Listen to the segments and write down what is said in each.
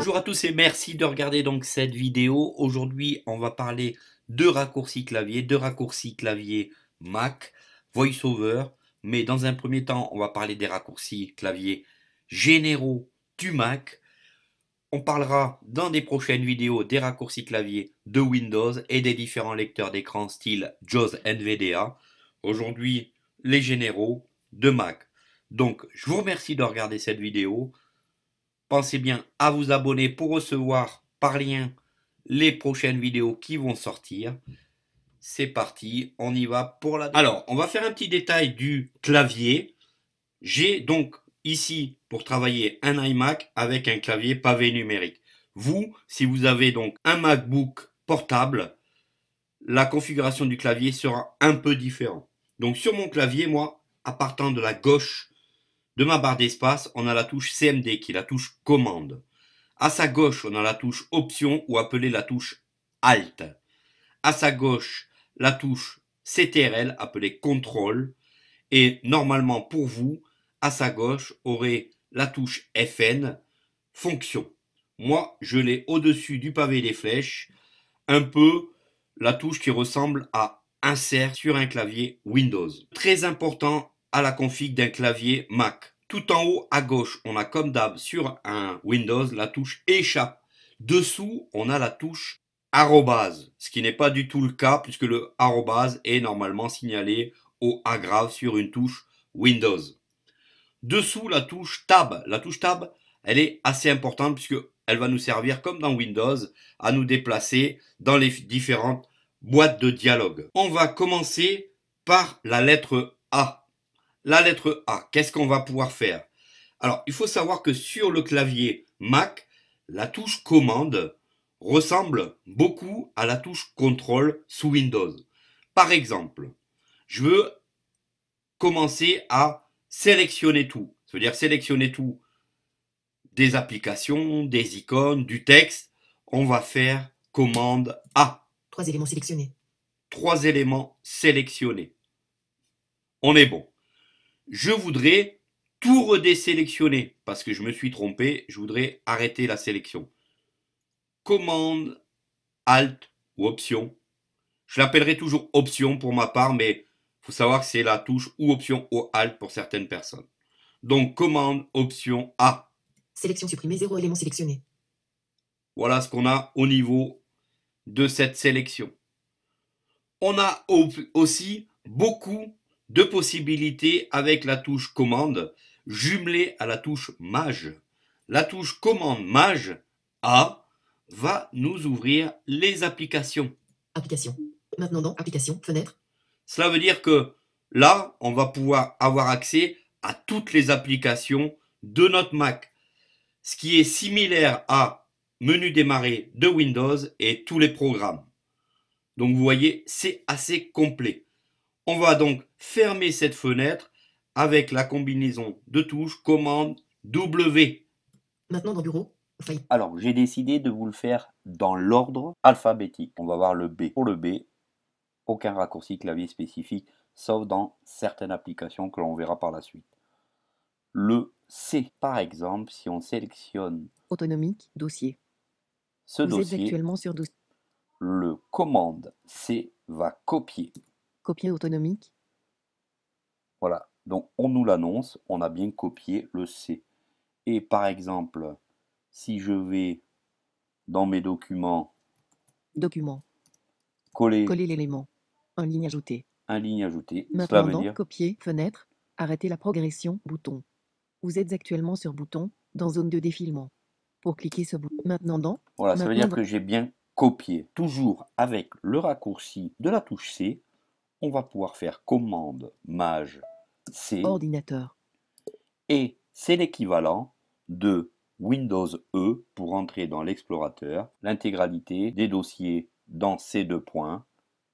Bonjour à tous et merci de regarder donc cette vidéo. Aujourd'hui, on va parler de raccourcis clavier, de raccourcis clavier Mac, VoiceOver. Mais dans un premier temps, on va parler des raccourcis clavier généraux du Mac. On parlera dans des prochaines vidéos des raccourcis clavier de Windows et des différents lecteurs d'écran style JAWS NVDA. Aujourd'hui, les généraux de Mac. Donc, je vous remercie de regarder cette vidéo pensez bien à vous abonner pour recevoir par lien les prochaines vidéos qui vont sortir. C'est parti, on y va pour la... Alors, on va faire un petit détail du clavier. J'ai donc ici, pour travailler, un iMac avec un clavier pavé numérique. Vous, si vous avez donc un MacBook portable, la configuration du clavier sera un peu différente. Donc sur mon clavier, moi, à partant de la gauche de ma barre d'espace, on a la touche CMD qui est la touche commande. À sa gauche, on a la touche option ou appelée la touche Alt. À sa gauche, la touche CTRL appelée contrôle. Et normalement pour vous, à sa gauche aurait la touche FN fonction. Moi, je l'ai au-dessus du pavé des flèches, un peu la touche qui ressemble à insert sur un clavier Windows. Très important, à la config d'un clavier Mac. Tout en haut à gauche, on a comme d'hab sur un Windows la touche échappe. Dessous, on a la touche arrobase, ce qui n'est pas du tout le cas puisque le arrobase est normalement signalé au agrave sur une touche Windows. Dessous, la touche tab. La touche tab, elle est assez importante puisque elle va nous servir comme dans Windows à nous déplacer dans les différentes boîtes de dialogue. On va commencer par la lettre A. La lettre A, qu'est-ce qu'on va pouvoir faire Alors, il faut savoir que sur le clavier Mac, la touche commande ressemble beaucoup à la touche contrôle sous Windows. Par exemple, je veux commencer à sélectionner tout. cest à dire sélectionner tout des applications, des icônes, du texte. On va faire commande A. Trois éléments sélectionnés. Trois éléments sélectionnés. On est bon je voudrais tout redésélectionner parce que je me suis trompé, je voudrais arrêter la sélection. Commande, Alt ou Option. Je l'appellerai toujours Option pour ma part, mais faut savoir que c'est la touche ou Option ou Alt pour certaines personnes. Donc Commande, Option, A. Sélection supprimée, zéro élément sélectionné. Voilà ce qu'on a au niveau de cette sélection. On a aussi beaucoup deux possibilités avec la touche commande jumelée à la touche Maj. La touche commande Maj, A va nous ouvrir les applications. Application. Maintenant dans application, fenêtre. Cela veut dire que là, on va pouvoir avoir accès à toutes les applications de notre Mac. Ce qui est similaire à menu démarrer de Windows et tous les programmes. Donc vous voyez, c'est assez complet. On va donc Fermez cette fenêtre avec la combinaison de touches commande W. Maintenant dans bureau. Alors, j'ai décidé de vous le faire dans l'ordre alphabétique. On va voir le B. Pour le B, aucun raccourci clavier spécifique, sauf dans certaines applications que l'on verra par la suite. Le C, par exemple, si on sélectionne autonomique dossier. Ce vous êtes actuellement sur dossier. Le commande C va copier. Copier autonomique voilà, donc on nous l'annonce, on a bien copié le C. Et par exemple, si je vais dans mes documents, documents, coller, coller l'élément, un ligne ajoutée, un ligne ajoutée, Maintenant, copier, fenêtre, arrêter la progression, bouton. Vous êtes actuellement sur bouton dans zone de défilement. Pour cliquer ce bouton, maintenant dans. Voilà, ça veut dire que j'ai bien copié. Toujours avec le raccourci de la touche C, on va pouvoir faire commande mage Ordinateur. Et c'est l'équivalent de Windows E pour entrer dans l'explorateur l'intégralité des dossiers dans ces deux points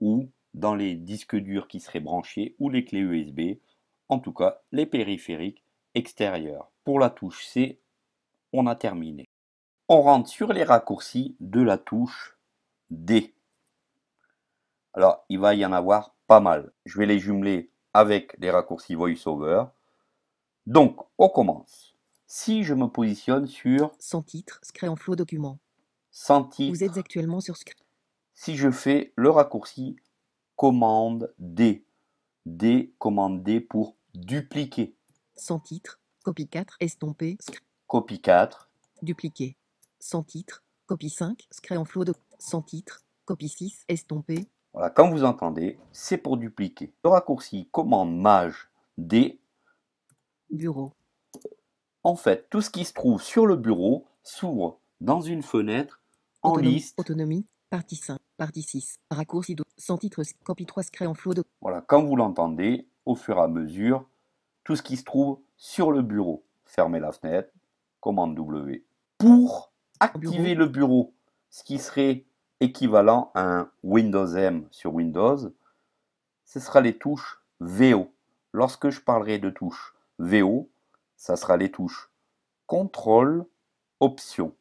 ou dans les disques durs qui seraient branchés ou les clés USB, en tout cas les périphériques extérieurs. Pour la touche C, on a terminé. On rentre sur les raccourcis de la touche D. Alors, il va y en avoir pas mal. Je vais les jumeler avec les raccourcis VoiceOver. Donc, on commence. Si je me positionne sur... Sans titre, Scré en document. Sans titre. Vous êtes actuellement sur Si je fais le raccourci commande D. D, commande D pour dupliquer. Sans titre, copie 4, estompé, Copie 4. Dupliquer. Sans titre, copie 5, scré en flot de... Sans titre, copie 6, estompé, voilà, quand vous entendez, c'est pour dupliquer. Le raccourci commande mage D. Bureau. En fait, tout ce qui se trouve sur le bureau s'ouvre dans une fenêtre en liste. Autonomie, partie 5, partie 6, raccourci sans titre, copie 3, secret en flot Voilà, quand vous l'entendez, au fur et à mesure, tout ce qui se trouve sur le bureau. Fermez la fenêtre, commande W. Pour activer le bureau, ce qui serait équivalent à un Windows M sur Windows, ce sera les touches VO. Lorsque je parlerai de touches VO, ça sera les touches contrôle, option.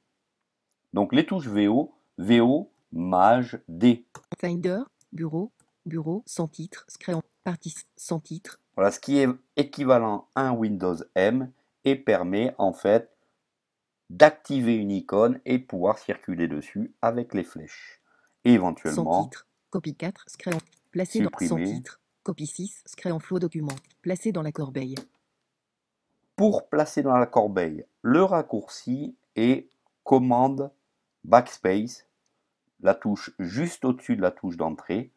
Donc les touches VO, VO, MAJ, D. Finder, bureau, bureau, sans titre, en partie sans titre. Voilà ce qui est équivalent à un Windows M et permet en fait d'activer une icône et pouvoir circuler dessus avec les flèches. Et éventuellement. copie 4, placé dans son titre, copie 6, document, dans la corbeille. Pour placer dans la corbeille, le raccourci est commande backspace, la touche juste au-dessus de la touche d'entrée,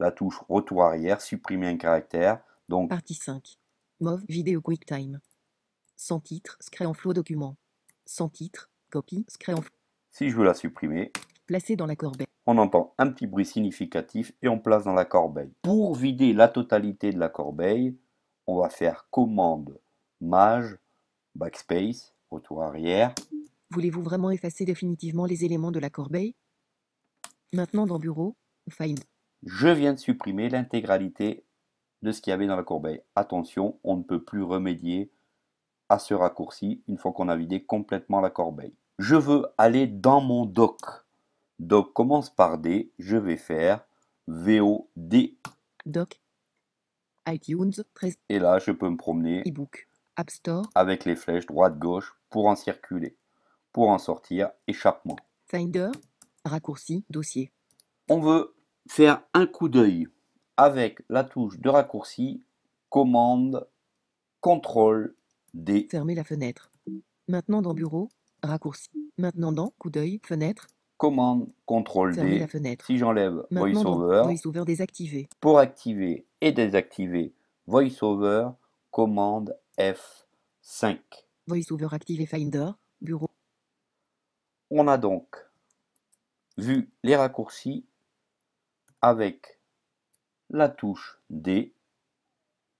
la touche retour arrière, supprimer un caractère. Donc, Partie 5. Move, vidéo QuickTime. Sans titre, en flot document sans titre, copie, scréant. Si je veux la supprimer, placer dans la corbeille. On entend un petit bruit significatif et on place dans la corbeille. Pour vider la totalité de la corbeille, on va faire commande mage, backspace, retour arrière. Voulez-vous vraiment effacer définitivement les éléments de la corbeille Maintenant dans bureau, find. Je viens de supprimer l'intégralité de ce qu'il y avait dans la corbeille. Attention, on ne peut plus remédier à ce raccourci une fois qu'on a vidé complètement la corbeille. Je veux aller dans mon doc. Doc commence par D. Je vais faire VOD. Doc. iTunes. Et là, je peux me promener. App Store. Avec les flèches droite-gauche pour en circuler. Pour en sortir, échappement. Finder. Raccourci. Dossier. On veut faire un coup d'œil avec la touche de raccourci, commande, contrôle D. Fermer la fenêtre. Maintenant dans bureau, raccourci. Maintenant dans coup d'œil, fenêtre. Commande, contrôle D. la fenêtre. Si j'enlève VoiceOver, VoiceOver Pour activer et désactiver VoiceOver, commande F5. VoiceOver activé Finder, bureau. On a donc vu les raccourcis avec la touche D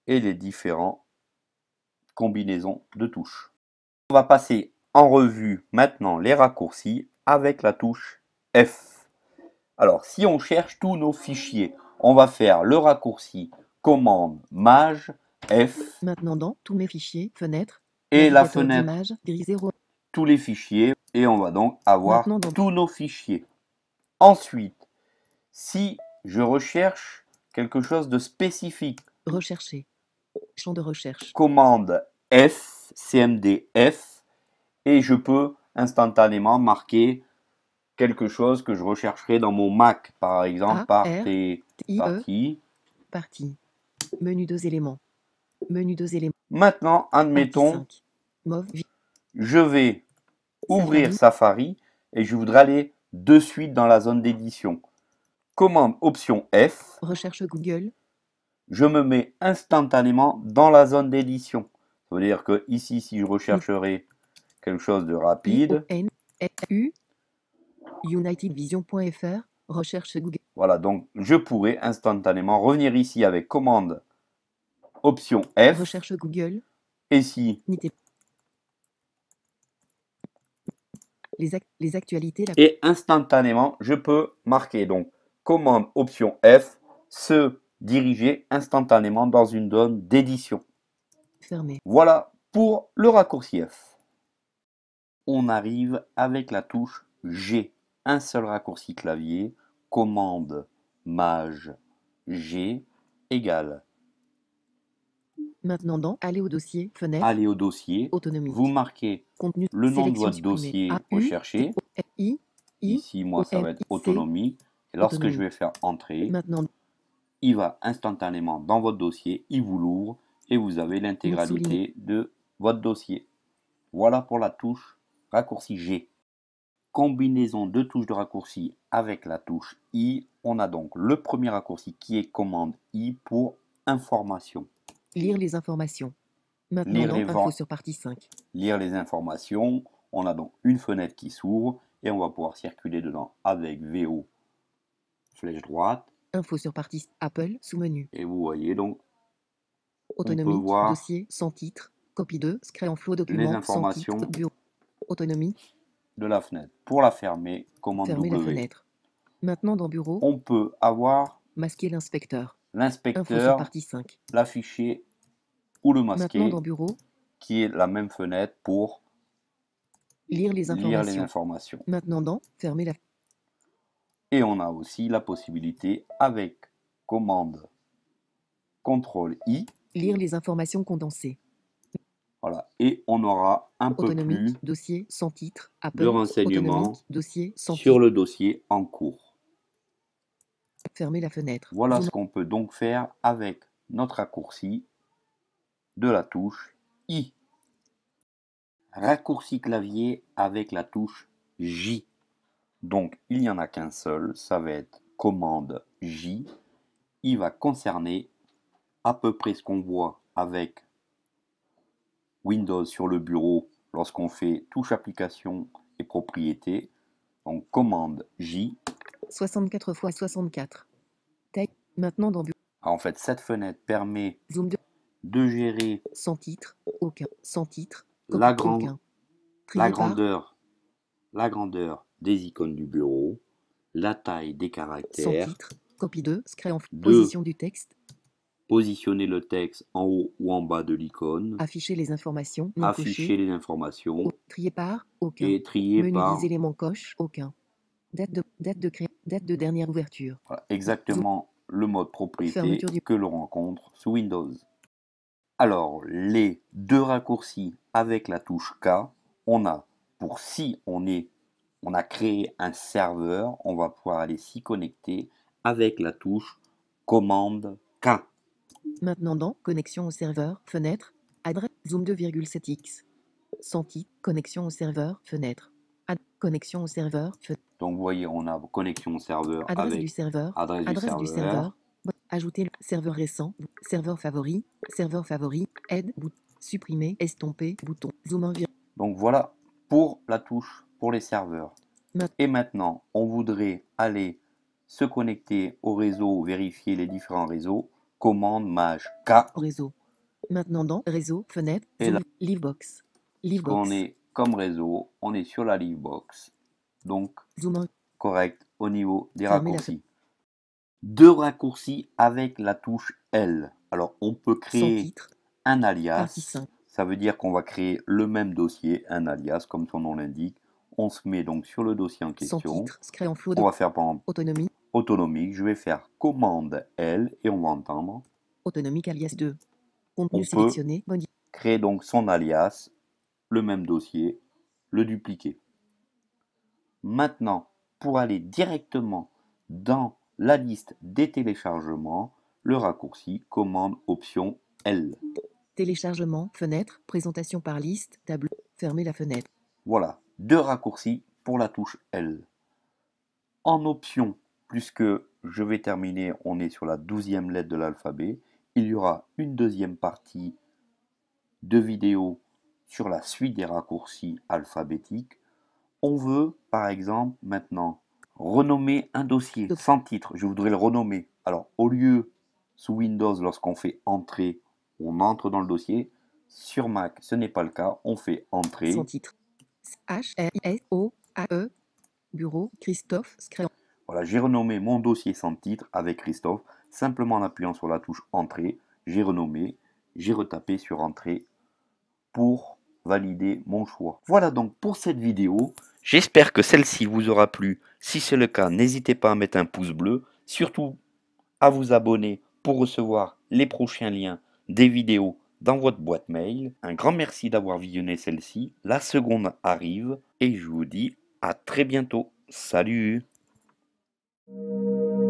et les différents combinaison de touches. On va passer en revue maintenant les raccourcis avec la touche F. Alors, si on cherche tous nos fichiers, on va faire le raccourci commande mage F. Maintenant dans tous mes fichiers, fenêtre. Et la fenêtre. Tous les fichiers. Et on va donc avoir tous nos fichiers. Ensuite, si je recherche quelque chose de spécifique. Rechercher. de recherche. Commande F, CMD F, et je peux instantanément marquer quelque chose que je rechercherai dans mon Mac, par exemple, par tes e. Menu deux éléments. Menu deux éléments. Maintenant, admettons, je vais ouvrir Safari et je voudrais aller de suite dans la zone d'édition. Commande option F. Recherche Google. Je me mets instantanément dans la zone d'édition veut dire que ici, si je rechercherais quelque chose de rapide. E recherche Google. Voilà, donc je pourrais instantanément revenir ici avec commande option F. Google. Et si. Les, actualités. Et instantanément, je peux marquer donc commande option F, se diriger instantanément dans une zone d'édition fermé. Voilà pour le raccourci F. On arrive avec la touche G. Un seul raccourci clavier, commande mage G égale. Maintenant, dans Aller au dossier, fenêtre. Aller au dossier. Vous marquez le nom de votre dossier recherché. Ici, moi, ça va être autonomie. lorsque je vais faire entrer, il va instantanément dans votre dossier, il vous l'ouvre et vous avez l'intégralité de votre dossier. Voilà pour la touche raccourci G. Combinaison de touches de raccourci avec la touche I, on a donc le premier raccourci qui est commande I pour information. Lire les informations. Maintenant sur partie 5. Lire les informations, on a donc une fenêtre qui s'ouvre et on va pouvoir circuler dedans avec VO, flèche droite. Info sur partie Apple sous menu. Et vous voyez donc Autonomie, dossier sans titre, copie 2, scré en flot, document, les titre, bureau, autonomie de la fenêtre. Pour la fermer, commande Fermer fenêtre. Maintenant dans bureau, on peut avoir masquer l'inspecteur. L'inspecteur, l'afficher ou le masquer. Maintenant dans bureau, qui est la même fenêtre pour lire les informations. Lire les informations. Maintenant dans fermer la et on a aussi la possibilité avec commande CTRL I Lire les informations condensées. Voilà. Et on aura un peu plus dossier sans titre, de renseignements dossier sans sur le dossier en cours. Fermer la fenêtre. Voilà ce qu'on peut donc faire avec notre raccourci de la touche I. Raccourci clavier avec la touche J. Donc il n'y en a qu'un seul, ça va être commande J. Il va concerner à peu près ce qu'on voit avec Windows sur le bureau lorsqu'on fait touche application et propriété. Donc commande J. 64 x 64. Maintenant dans ah, En fait, cette fenêtre permet de... gérer sans titre, aucun, sans titre, la, grand... la grandeur, la grandeur des icônes du bureau, la taille des caractères, sans titre, copie 2, en position du texte, Positionner le texte en haut ou en bas de l'icône. Afficher les informations. afficher les informations. trier par aucun. Et trier des éléments coche aucun. Date de de de dernière ouverture. exactement le mode propriété que l'on rencontre sous Windows. Alors les deux raccourcis avec la touche K, on a pour si on est on a créé un serveur, on va pouvoir aller s'y connecter avec la touche commande K. Maintenant dans Connexion au serveur, fenêtre, adresse, zoom 2,7x. Senti, connexion au serveur, fenêtre. connexion au serveur, fenêtre. Donc vous voyez, on a connexion au serveur, adresse du serveur, adresse, du, serveur. Ajouter le serveur récent, serveur favori, serveur favori, aide, supprimer, estomper, bouton, zoom environ. Donc voilà pour la touche pour les serveurs. Et maintenant, on voudrait aller se connecter au réseau, vérifier les différents réseaux commande mage K. Réseau. Maintenant dans réseau, fenêtre, et livebox. On est comme réseau, on est sur la livebox. Donc, correct au niveau des raccourcis. Deux raccourcis avec la touche L. Alors, on peut créer un alias. Ça veut dire qu'on va créer le même dossier, un alias, comme son nom l'indique. On se met donc sur le dossier en question. on va faire par exemple, autonomie, autonomique, je vais faire commande L et on va entendre autonomique alias 2. on créer donc son alias, le même dossier, le dupliquer. Maintenant, pour aller directement dans la liste des téléchargements, le raccourci commande option L. Téléchargement, fenêtre, présentation par liste, tableau, fermer la fenêtre. Voilà, deux raccourcis pour la touche L. En option puisque je vais terminer, on est sur la douzième lettre de l'alphabet. Il y aura une deuxième partie de vidéo sur la suite des raccourcis alphabétiques. On veut, par exemple, maintenant renommer un dossier sans titre. Je voudrais le renommer. Alors, au lieu, sous Windows, lorsqu'on fait entrer, on entre dans le dossier. Sur Mac, ce n'est pas le cas. On fait entrer. Sans titre. H-R-I-S-O-A-E. Bureau Christophe Scréon. Voilà, j'ai renommé mon dossier sans titre avec Christophe, simplement en appuyant sur la touche Entrée, j'ai renommé, j'ai retapé sur Entrée pour valider mon choix. Voilà donc pour cette vidéo. J'espère que celle-ci vous aura plu. Si c'est le cas, n'hésitez pas à mettre un pouce bleu. Surtout à vous abonner pour recevoir les prochains liens des vidéos dans votre boîte mail. Un grand merci d'avoir visionné celle-ci. La seconde arrive et je vous dis à très bientôt. Salut Thank you.